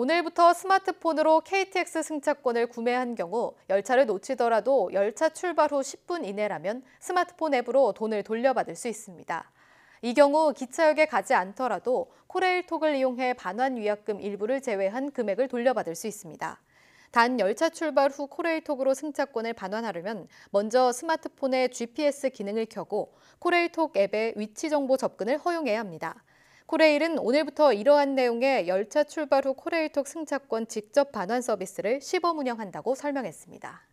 오늘부터 스마트폰으로 KTX 승차권을 구매한 경우 열차를 놓치더라도 열차 출발 후 10분 이내라면 스마트폰 앱으로 돈을 돌려받을 수 있습니다. 이 경우 기차역에 가지 않더라도 코레일톡을 이용해 반환 위약금 일부를 제외한 금액을 돌려받을 수 있습니다. 단 열차 출발 후 코레일톡으로 승차권을 반환하려면 먼저 스마트폰의 GPS 기능을 켜고 코레일톡 앱의 위치 정보 접근을 허용해야 합니다. 코레일은 오늘부터 이러한 내용의 열차 출발 후 코레일톡 승차권 직접 반환 서비스를 시범 운영한다고 설명했습니다.